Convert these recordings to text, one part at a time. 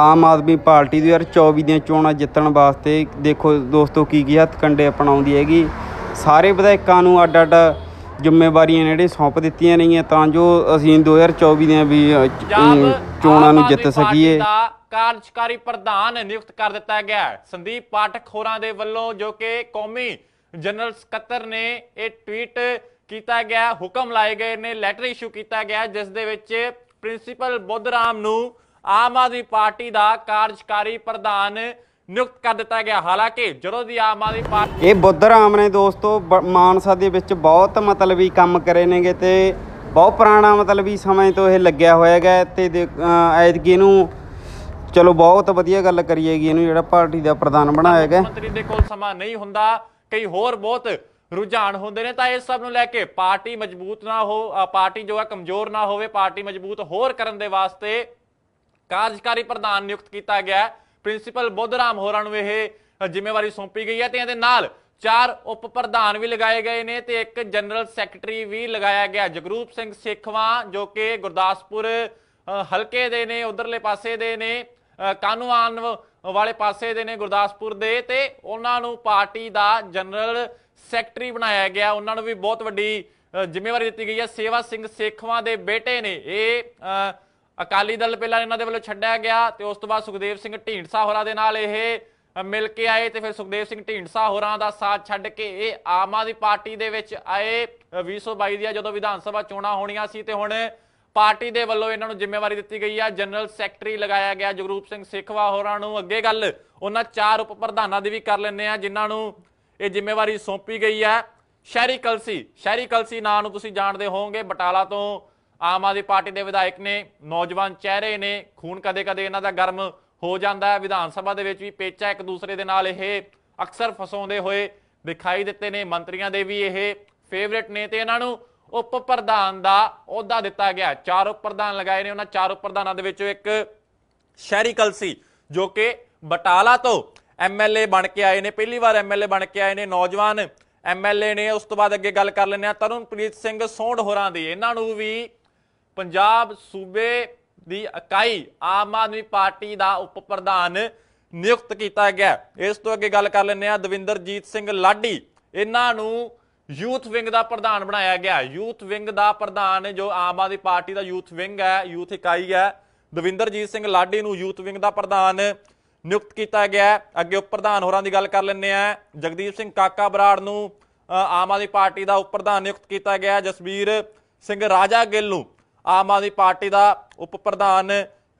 ਆਮ Aadmi party ਦੇ 2024 ਦੀਆਂ ਚੋਣਾਂ ਜਿੱਤਣ ਵਾਸਤੇ ਦੇਖੋ ਦੋਸਤੋ ਕੀ ਕੀ ਹੱਥਕੰਡੇ ਅਪਣਾਉਂਦੀ ਹੈਗੀ ਸਾਰੇ ਵਿਧਾਇਕਾਂ ਨੂੰ ਅੱਡ ਅੱਡ ਜ਼ਿੰਮੇਵਾਰੀਆਂ ਜਿਹੜੇ ਸੌਂਪ ਦਿੱਤੀਆਂ ਹੈ ਤਾਂ ਜੋ ਅਸੀਂ 2024 ਦੀਆਂ ਵੀ ਚੋਣਾਂ ਨੂੰ ਜਿੱਤ ਸਕੀਏ ਕਾਰਜਕਾਰੀ ਪ੍ਰਧਾਨ ਨਿਯੁਕਤ ਕਰ ਦਿੱਤਾ ਗਿਆ ਸੰਦੀਪ ਪਾਠਕ ਹੋਰਾਂ ਦੇ ਵੱਲੋਂ ਜੋ ਕਿ ਕੌਮੀ ਜਨਰਲ ਸਕੱਤਰ ਨੇ ਇਹ ਟਵੀਟ ਕੀਤਾ ਗਿਆ ਹੁਕਮ ਲਾਏ ਗਏ ਨੇ ਲੈਟਰ ਇਸ਼ੂ ਕੀਤਾ ਗਿਆ ਜਿਸ ਦੇ ਵਿੱਚ ਪ੍ਰਿੰਸੀਪਲ ਬੁੱਧਰਾਮ ਨੂੰ ਆਮ ਆਦਮੀ ਪਾਰਟੀ ਦਾ ਕਾਰਜਕਾਰੀ ਪ੍ਰਧਾਨ ਨਿਯੁਕਤ ਕਰ ਦਿੱਤਾ ਗਿਆ ਹਾਲਾਂਕਿ ਜਦੋਂ ਦੀ ਆਮ ਆਦਮੀ ਪਾਰਟੀ ਇਹ ਬੁੱਧਰਾਮ ਨੇ ਦੋਸਤੋ ਮਾਨਸਾ ਦੇ ਵਿੱਚ ਬਹੁਤ ਮਤਲਬੀ ਕੰਮ ਕਰੇ ਨੇਗੇ ਤੇ ਬਹੁਤ ਪੁਰਾਣਾ ਮਤਲਬੀ ਸਮੇਂ ਤੋਂ ਇਹ ਲੱਗਿਆ ਹੋਇਆ ਹੈਗਾ ਤੇ ਐਤਕੀ ਨੂੰ ਚਲੋ ਬਹੁਤ ਵਧੀਆ ਗੱਲ ਕਰੀਏਗੀ ਇਹਨੂੰ ਜਿਹੜਾ ਪਾਰਟੀ ਦਾ ਪ੍ਰਧਾਨ ਬਣਾਇਆ ਗਿਆ ਮੰਤਰੀ ਦੇ ਕੋਲ ਸਮਾਂ ਨਹੀਂ ਹੁੰਦਾ ਕਈ ਹੋਰ ਬਹੁਤ ਰੁਝਾਨ ਹੁੰਦੇ ਨੇ ਤਾਂ ਇਹ ਸਭ ਨੂੰ ਲੈ ਕੇ ਪਾਰਟੀ ਮਜ਼ਬੂਤ ਨਾ ਹੋ ਪਾਰਟੀ ਜੋ ਹੈ ਕਮਜ਼ੋਰ ਨਾ ਹੋਵੇ ਪਾਰਟੀ ਮਜ਼ਬੂਤ ਹੋਰ ਕਰਨ ਦੇ ਵਾਸਤੇ ਕਾਰਜਕਾਰੀ ਪ੍ਰਧਾਨ ਨਿਯੁਕਤ ਕੀਤਾ ਗਿਆ ਪ੍ਰਿੰਸੀਪਲ ਬੁੱਧਰਾਮ ਹੋਰਾਂ ਨੂੰ ਇਹ ਜ਼ਿੰਮੇਵਾਰੀ ਸੌਂਪੀ ਗਈ ਹੈ ਤੇ ਇਹਦੇ ਨਾਲ ਚਾਰ ਉਪ ਪ੍ਰਧਾਨ ਵੀ ਲਗਾਏ ਗਏ ਨੇ ਤੇ ਇੱਕ ਜਨਰਲ ਸੈਕਟਰੀ ਵੀ ਲਗਾਇਆ ਗਿਆ ਜਗਰੂਪ ਸਿੰਘ ਸੇਖਵਾ ਜੋ ਕਿ ਗੁਰਦਾਸਪੁਰ ਹਲਕੇ ਦੇ ਨੇ ਉਧਰਲੇ ਪਾਸੇ ਦੇ ਨੇ ਕਾਨੂੰਨ ਵਾਲੇ ਪਾਸੇ ਦੇ ਨੇ ਗੁਰਦਾਸਪੁਰ ਦੇ ਤੇ ਉਹਨਾਂ ਨੂੰ ਪਾਰਟੀ ਦਾ ਜਨਰਲ ਸੈਕਟਰੀ ਬਣਾਇਆ ਗਿਆ ਉਹਨਾਂ ਨੂੰ ਵੀ ਬਹੁਤ ਵੱਡੀ ਜ਼ਿੰਮੇਵਾਰੀ ਦਿੱਤੀ ਗਈ ਹੈ ਸੇਵਾ ਸਿੰਘ ਸੇਖਵਾ ਦੇ ਬੇਟੇ ਨੇ ਇਹ ਅਕਾਲੀ ਦਲ ਪਹਿਲਾਂ ਇਹਨਾਂ ਦੇ ਵੱਲੋਂ ਛੱਡਿਆ ਗਿਆ ਤੇ ਉਸ ਤੋਂ ਬਾਅਦ ਸੁਖਦੇਵ ਸਿੰਘ ਢੀਂਡਸਾ ਹੋਰਾਂ ਦੇ ਨਾਲ ਇਹ ਮਿਲ ਕੇ ਆਏ ਤੇ ਫਿਰ ਸੁਖਦੇਵ ਸਿੰਘ ਢੀਂਡਸਾ ਹੋਰਾਂ ਦਾ ਸਾਥ ਛੱਡ ਕੇ ਇਹ ਆਮ ਆਦਮੀ ਪਾਰਟੀ ਦੇ ਵਿੱਚ ਆਏ 2022 ਦੀਆਂ ਜਦੋਂ ਵਿਧਾਨ ਸਭਾ ਚੋਣਾਂ ਹੋਣੀਆਂ ਸੀ ਤੇ ਹੁਣ ਪਾਰਟੀ ਦੇ ਵੱਲੋਂ ਇਹਨਾਂ ਨੂੰ ਜ਼ਿੰਮੇਵਾਰੀ ਦਿੱਤੀ ਗਈ ਆ ਜਨਰਲ ਸੈਕਟਰੀ ਲਗਾਇਆ ਗਿਆ ਜਗਰੂਪ ਸਿੰਘ ਸੇਖਵਾ ਹੋਰਾਂ ਨੂੰ ਅੱਗੇ ਗੱਲ ਉਹਨਾਂ ਚਾਰ ਉਪ ਪ੍ਰਧਾਨਾਂ ਦੀ ਵੀ ਕਰ ਲੈਂਦੇ ਆ ਜਿਨ੍ਹਾਂ ਨੂੰ ਇਹ ਜ਼ਿੰਮੇਵਾਰੀ ਸੌਂਪੀ ਗਈ ਆ ਸ਼ਹਿਰੀ ਕਲਸੀ ਸ਼ਹਿਰੀ ਕਲਸੀ ਨਾਂ ਨੂੰ ਤੁਸੀਂ ਜਾਣਦੇ ਹੋਵੋਗੇ ਬਟਾਲਾ ਤੋਂ ਆਮ ਆਦਮੀ ਪਾਰਟੀ ਦੇ ਵਿਧਾਇਕ ਨੇ ਨੌਜਵਾਨ ਚਿਹਰੇ ਨੇ ਖੂਨ ਕਦੇ-ਕਦੇ ਇਹਨਾਂ ਦਾ ਗਰਮ ਹੋ ਜਾਂਦਾ ਹੈ ਵਿਧਾਨ ਸਭਾ ਦੇ ਵਿੱਚ ਵੀ ਪੇਚਾ ਇੱਕ ਦੂਸਰੇ ਦੇ ਨਾਲ ਇਹ ਅਕਸਰ ਫਸਾਉਂਦੇ ਹੋਏ ਦਿਖਾਈ ਦਿੱਤੇ ਨੇ ਮੰਤਰੀਆਂ ਦੇ ਵੀ ਇਹ ਫੇਵਰਿਟ ਨੇ ਤੇ ਇਹਨਾਂ ਨੂੰ ਉਪ ਪ੍ਰਧਾਨ ਦਾ ਅਹੁਦਾ ਦਿੱਤਾ ਗਿਆ ਚਾਰ ਉਪ ਪ੍ਰਧਾਨ ਲਗਾਏ ਨੇ ਉਹਨਾਂ ਚਾਰ ਉਪ ਪ੍ਰਧਾਨਾਂ ਦੇ ਵਿੱਚੋਂ ਇੱਕ ਸ਼ਹਿਰੀ ਕਲਸੀ ਜੋ ਕਿ ਬਟਾਲਾ ਤੋਂ ਐਮਐਲਏ ਬਣ ਕੇ ਆਏ ਨੇ ਪਹਿਲੀ ਵਾਰ ਐਮਐਲਏ ਬਣ ਕੇ ਆਏ ਨੇ ਨੌਜਵਾਨ ਐਮਐਲਏ ਨੇ ਉਸ ਤੋਂ ਬਾਅਦ ਅੱਗੇ ਗੱਲ ਕਰ ਲੈਂਦੇ ਆ ਤਰੁਣਪ੍ਰੀਤ ਸਿੰਘ ਸੋਂਢ ਹੋਰਾਂ ਦੀ ਇਹਨਾਂ ਨੂੰ ਵੀ ਪੰਜਾਬ ਸੂਬੇ ਦੀ ਇਕਾਈ ਆਮ ਆਦਮੀ ਪਾਰਟੀ ਦਾ ਉਪ ਪ੍ਰਧਾਨ ਨਿਯੁਕਤ ਕੀਤਾ ਗਿਆ ਇਸ ਤੋਂ ਅੱਗੇ ਗੱਲ ਕਰ ਲੈਂਦੇ ਆ ਦਵਿੰਦਰਜੀਤ ਸਿੰਘ ਲਾਡੀ ਇਹਨਾਂ ਨੂੰ ਯੂਥ ਵਿੰਗ ਦਾ ਪ੍ਰਧਾਨ ਬਣਾਇਆ ਗਿਆ ਯੂਥ ਵਿੰਗ ਦਾ ਪ੍ਰਧਾਨ ਜੋ ਆਮ ਆਦਮੀ ਪਾਰਟੀ ਦਾ ਯੂਥ ਵਿੰਗ ਹੈ ਯੂਥ ਇਕਾਈ ਹੈ ਦਵਿੰਦਰਜੀਤ ਸਿੰਘ ਲਾਡੀ ਨੂੰ ਯੂਥ ਵਿੰਗ ਦਾ ਪ੍ਰਧਾਨ ਨਿਯੁਕਤ ਕੀਤਾ ਗਿਆ ਅੱਗੇ ਉਪ ਪ੍ਰਧਾਨ ਹੋਰਾਂ ਦੀ ਗੱਲ ਕਰ ਲੈਂਦੇ ਆ ਜਗਦੀਪ ਸਿੰਘ ਕਾਕਾ ਬਰਾੜ ਨੂੰ ਆਮ ਆਦਮੀ ਪਾਰਟੀ ਦਾ ਉਪ ਪ੍ਰਧਾਨ ਨਿਯੁਕਤ ਕੀਤਾ ਗਿਆ ਜਸਬੀਰ ਸਿੰਘ ਰਾਜਾ ਗਿੱਲ ਨੂੰ ਆਮ ਆਦਮੀ ਪਾਰਟੀ ਦਾ ਉਪ ਪ੍ਰਧਾਨ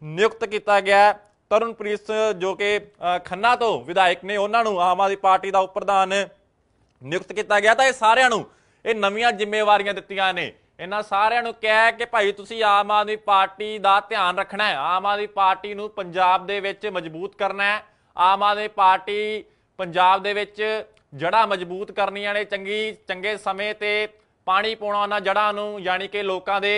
ਨਿਯੁਕਤ ਕੀਤਾ ਗਿਆ ਤਰਨਪ੍ਰੀਤ ਜੋ ਕਿ ਖੰਨਾ ਤੋਂ ਵਿਧਾਇਕ ਨੇ ਉਹਨਾਂ ਨੂੰ ਆਮ ਆਦਮੀ ਪਾਰਟੀ ਦਾ ਉਪ ਪ੍ਰਧਾਨ ਨਿਯੁਕਤ ਕੀਤਾ ਗਿਆ ਤਾਂ ਇਹ ਸਾਰਿਆਂ ਨੂੰ ਇਹ ਨਵੀਆਂ ਜ਼ਿੰਮੇਵਾਰੀਆਂ ਦਿੱਤੀਆਂ ਨੇ ਇਹਨਾਂ ਸਾਰਿਆਂ ਨੂੰ ਕਿਹਾ ਕਿ ਭਾਈ ਤੁਸੀਂ ਆਮ ਆਦਮੀ ਪਾਰਟੀ ਦਾ ਧਿਆਨ ਰੱਖਣਾ ਹੈ ਆਮ ਆਦਮੀ ਪਾਰਟੀ ਨੂੰ ਪੰਜਾਬ ਦੇ ਵਿੱਚ ਮਜ਼ਬੂਤ ਕਰਨਾ ਹੈ ਆਮ ਆਦਮੀ ਪਾਰਟੀ ਪੰਜਾਬ ਦੇ ਵਿੱਚ ਜੜਾ ਮਜ਼ਬੂਤ ਕਰਨੀਆਂ ਨੇ ਚੰਗੀ ਚੰਗੇ ਸਮੇਂ ਤੇ ਪਾਣੀ ਪਾਉਣਾ ਉਹਨਾਂ ਜੜਾਂ ਨੂੰ ਯਾਨੀ ਕਿ ਲੋਕਾਂ ਦੇ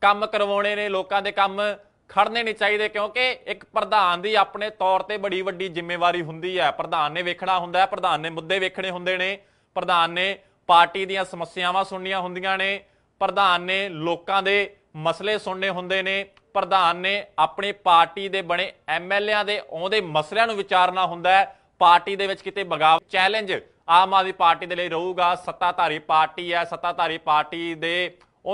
ਕੰਮ ਕਰਵਾਉਣੇ ਨੇ ਲੋਕਾਂ ਦੇ ਕੰਮ ਖੜਨੇ ਨਹੀਂ ਚਾਹੀਦੇ ਕਿਉਂਕਿ ਇੱਕ ਪ੍ਰਧਾਨ ਦੀ ਆਪਣੇ ਤੌਰ ਤੇ ਬੜੀ ਵੱਡੀ ਜ਼ਿੰਮੇਵਾਰੀ ਹੁੰਦੀ ਹੈ ਪ੍ਰਧਾਨ ਨੇ ਵੇਖਣਾ ਹੁੰਦਾ ਹੈ ਪ੍ਰਧਾਨ ਨੇ ਮੁੱਦੇ ਵੇਖਣੇ ਹੁੰਦੇ ਨੇ ਪ੍ਰਧਾਨ ਨੇ ਪਾਰਟੀ ਦੀਆਂ ਸਮੱਸਿਆਵਾਂ ਸੁਣਨੀਆਂ ਹੁੰਦੀਆਂ ਨੇ ਪ੍ਰਧਾਨ ਨੇ ਲੋਕਾਂ ਦੇ ਮਸਲੇ ਸੁਣਨੇ ਹੁੰਦੇ ਨੇ ਪ੍ਰਧਾਨ ਨੇ ਆਪਣੀ ਪਾਰਟੀ ਦੇ ਬਣੇ ਐਮਐਲਏਆਂ ਦੇ ਆਉਂਦੇ ਮਸਲਿਆਂ ਨੂੰ ਵਿਚਾਰਨਾ ਹੁੰਦਾ ਹੈ ਪਾਰਟੀ ਦੇ ਵਿੱਚ ਕਿਤੇ ਬਗਾਵ ਚੈਲੰਜ ਆਮ ਆਦਮੀ ਪਾਰਟੀ ਦੇ ਲਈ ਰਹੂਗਾ ਸੱਤਾਧਾਰੀ ਪਾਰਟੀ ਹੈ ਸੱਤਾਧਾਰੀ ਪਾਰਟੀ ਦੇ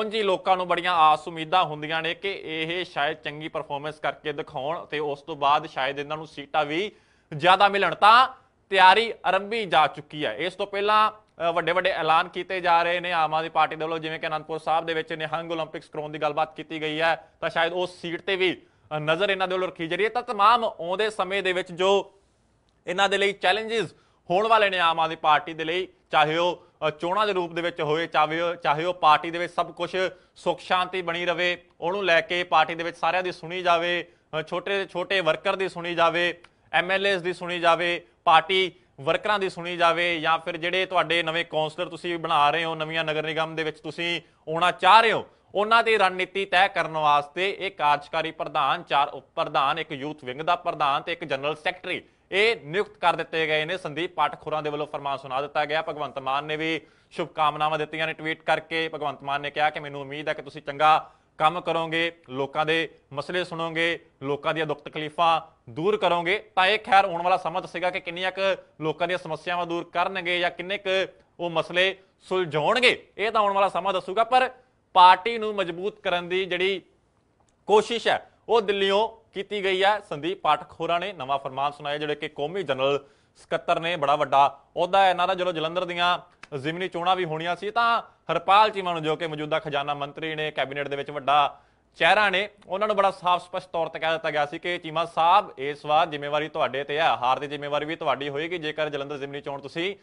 ਉਂਝ ਹੀ ਲੋਕਾਂ ਨੂੰ ਬੜੀਆਂ ਆਸ ਉਮੀਦਾਂ ਹੁੰਦੀਆਂ ਨੇ ਕਿ ਇਹ ਸ਼ਾਇਦ ਚੰਗੀ ਪਰਫਾਰਮੈਂਸ ਕਰਕੇ ਦਿਖਾਉਣ ਤੇ ਉਸ ਤੋਂ ਬਾਅਦ ਸ਼ਾਇਦ ਇਹਨਾਂ ਨੂੰ ਸੀਟਾਂ ਵੀ ਜ਼ਿਆਦਾ ਮਿਲਣ ਤਾਂ ਤਿਆਰੀ ਅਰੰਭੀ ਜਾ ਚੁੱਕੀ ਹੈ ਇਸ ਤੋਂ ਪਹਿਲਾਂ ਵੱਡੇ ਵੱਡੇ ਐਲਾਨ ਕੀਤੇ ਜਾ ਰਹੇ ਨੇ ਆਮ ਆਦਮੀ ਪਾਰਟੀ ਦੇ ਵੱਲੋਂ ਜਿਵੇਂ ਕਿ ਅਨੰਦਪੁਰ ਸਾਹਿਬ ਦੇ ਵਿੱਚ ਨਿਹੰਗ 올림픽ਸ ਕਰਾਉਣ ਦੀ ਗੱਲਬਾਤ ਕੀਤੀ ਗਈ ਹੈ ਤਾਂ ਸ਼ਾਇਦ ਉਸ ਸੀਟ ਤੇ ਵੀ ਨਜ਼ਰ ਇਹਨਾਂ ਦੇ ਵੱਲੋਂ ਰੱਖੀ ਜਾ ਰਹੀ ਹੈ ਤਾਂ तमाम ਆਉਂਦੇ ਸਮੇਂ ਦੇ ਵਿੱਚ ਜੋ ਇਹਨਾਂ ਦੇ ਲਈ ਚੈਲੰਜਸ ਹੋਣ ਵਾਲੇ ਨੇ ਆਮ ਆਦਮੀ ਪਾਰਟੀ ਦੇ ਲਈ ਚਾਹੇ ਉਹ ਚੋਣਾਂ ਦੇ ਰੂਪ ਦੇ ਵਿੱਚ ਹੋਏ ਚਾਹੇ ਚਾਹੇ ਉਹ ਪਾਰਟੀ ਦੇ ਵਿੱਚ ਸਭ ਕੁਝ ਸੁਖ ਸ਼ਾਂਤੀ ਬਣੀ ਰਵੇ ਉਹਨੂੰ ਲੈ ਕੇ ਪਾਰਟੀ ਦੇ ਵਿੱਚ ਸਾਰਿਆਂ ਦੀ ਸੁਣੀ ਜਾਵੇ ਛੋਟੇ ਛੋਟੇ ਵਰਕਰ ਦੀ ਸੁਣੀ ਜਾਵੇ ਐਮਐਲਏਸ ਦੀ ਸੁਣੀ ਜਾਵੇ ਪਾਰਟੀ ਵਰਕਰਾਂ ਦੀ ਸੁਣੀ ਜਾਵੇ ਜਾਂ ਫਿਰ ਜਿਹੜੇ ਤੁਹਾਡੇ ਨਵੇਂ ਕਾਉਂਸਲਰ ਤੁਸੀਂ ਬਣਾ ਰਹੇ ਹੋ ਨਵੀਆਂ ਨਗਰ ਨਿਗਮ ਦੇ ਵਿੱਚ ਤੁਸੀਂ ਆਉਣਾ ਚਾਹ ਰਹੇ ਹੋ ਉਹਨਾਂ ਦੀ ਰਣਨੀਤੀ ਤੈਅ ਕਰਨ ਵਾਸਤੇ ਇਹ ਕਾਰਜਕਾਰੀ ਪ੍ਰਧਾਨ ਚਾਰ ਉਪ ਪ੍ਰਧਾਨ ਇੱਕ ਯੂਥ ਵਿੰਗ ਦਾ ਪ੍ਰਧਾਨ ਤੇ ਇੱਕ ਜਨਰਲ ਸੈਕਟਰੀ ਇਹ ਨਿਯੁਕਤ ਕਰ ਦਿੱਤੇ ਗਏ ਨੇ ਸੰਦੀਪ ਪਾਠਖੋਰਾਂ ਦੇ ਵੱਲੋਂ ਫਰਮਾਨ ਸੁਣਾ ਦਿੱਤਾ ਗਿਆ ਭਗਵੰਤ ਮਾਨ ਨੇ ਵੀ ਸ਼ੁਭ ਕਾਮਨਾਵਾਂ ਦਿੱਤੀਆਂ ਨੇ ਟਵੀਟ ਕਰਕੇ ਭਗਵੰਤ ਮਾਨ ਨੇ ਕਿਹਾ ਕਿ ਮੈਨੂੰ ਉਮੀਦ ਹੈ ਕਿ ਤੁਸੀਂ ਚੰਗਾ ਕੰਮ ਕਰੋਗੇ ਲੋਕਾਂ ਦੇ ਮਸਲੇ ਸੁਣੋਗੇ ਲੋਕਾਂ ਦੀਆਂ ਦੁੱਖ ਤਕਲੀਫਾਂ ਦੂਰ ਕਰੋਗੇ ਤਾਂ ਇਹ ਖੈਰ ਹੋਣ ਵਾਲਾ ਸਮਾਂ ਦੱਸੇਗਾ ਕਿ ਕਿੰਨੀਆਂ ਕੁ ਲੋਕਾਂ ਦੀਆਂ ਸਮੱਸਿਆਵਾਂ ਦੂਰ ਕਰਨਗੇ ਜਾਂ ਕਿੰਨੇ ਕੁ ਉਹ ਮਸਲੇ ਸੁਲਝਾਉਣਗੇ ਇਹ ਤਾਂ ਆਉਣ ਵਾਲਾ ਸਮਾਂ ਦੱਸੂਗਾ ਪਰ ਪਾਰਟੀ ਨੂੰ ਮਜ਼ਬੂਤ ਕਰਨ ਦੀ ਜਿਹੜੀ ਕੋਸ਼ਿਸ਼ ਹੈ ਉਹ ਦਿੱਲੀੋਂ ਕੀਤੀ ਗਈ ਹੈ ਸੰਦੀਪ ਪਾਠਕ ਹੋਰਾਂ ਨੇ ਨਵਾਂ ਫਰਮਾਨ ਸੁਣਾਇਆ ਜਿਹੜੇ ਕਿ ਕੌਮੀ ਜਨਰਲ ਸਕੱਤਰ ਨੇ ਬੜਾ ਵੱਡਾ ਅਹੁਦਾ ਹੈ ਇਹਨਾਂ ਦਾ ਜਦੋਂ ਜਲੰਧਰ ਦੀਆਂ ਜ਼ਿਮਨੀ ਚੋਣਾਂ ਵੀ ਹੋਣੀਆਂ ਸੀ ਤਾਂ ਹਰਪਾਲ ਚੀਮਾ ਨੂੰ ਜੋ ਕਿ ਮੌਜੂਦਾ ਖਜ਼ਾਨਾ ਮੰਤਰੀ ਨੇ ਕੈਬਨਿਟ ਦੇ ਵਿੱਚ ਵੱਡਾ ਚਿਹਰਾ ਨੇ ਉਹਨਾਂ ਨੂੰ ਬੜਾ ਸਾਫ਼ ਸਪਸ਼ਟ ਤੌਰ ਤੇ ਕਹਿ ਦਿੱਤਾ ਗਿਆ ਸੀ ਕਿ ਚੀਮਾ ਸਾਹਿਬ ਇਸ ਵਾਰ ਜ਼ਿੰਮੇਵਾਰੀ ਤੁਹਾਡੇ ਤੇ ਹੈ ਹਾਰ ਦੀ ਜ਼ਿੰਮੇਵਾਰੀ ਵੀ ਤੁਹਾਡੀ ਹੋਏਗੀ ਜੇਕਰ ਜਲੰਧਰ ਜ਼ਿਮਨੀ ਚੋਣ ਤੁਸੀਂ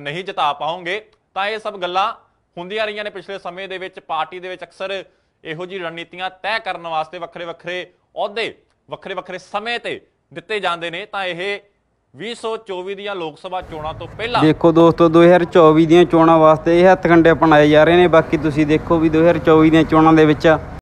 ਨਹੀਂ ਜਿਤਾ ਪਾਉਂਗੇ ਤਾਂ ਇਹ ਸਭ ਗੱਲਾਂ ਹੁੰਦੀਆਂ ਰਹੀਆਂ ਨੇ ਪਿਛਲੇ ਸਮੇਂ ਦੇ ਵਿੱਚ ਪਾਰਟੀ ਦੇ ਵਿੱਚ ਅਕਸਰ ਇਹੋ ਜੀ ਰਣਨੀਤੀਆਂ ਤੈਅ ਕਰਨ ਵਾਸਤੇ ਵੱਖਰੇ ਵੱਖਰੇ ਅਹੁਦੇ ਵੱਖਰੇ ਵੱਖਰੇ ਸਮੇਂ ਤੇ ਦਿੱਤੇ ਜਾਂਦੇ ਨੇ ਤਾਂ ਇਹ 2024 ਦੀਆਂ ਲੋਕ ਸਭਾ ਚੋਣਾਂ ਤੋਂ ਪਹਿਲਾਂ ਦੇਖੋ ਦੋਸਤੋ 2024 ਦੀਆਂ ਚੋਣਾਂ ਵਾਸਤੇ ਇਹ ਹੱਥਕੰਡੇ ਅਪਣਾਏ ਜਾ ਰਹੇ ਨੇ ਬਾਕੀ ਤੁਸੀਂ ਦੇਖੋ ਵੀ 2024 ਦੀਆਂ ਚੋਣਾਂ ਦੇ ਵਿੱਚ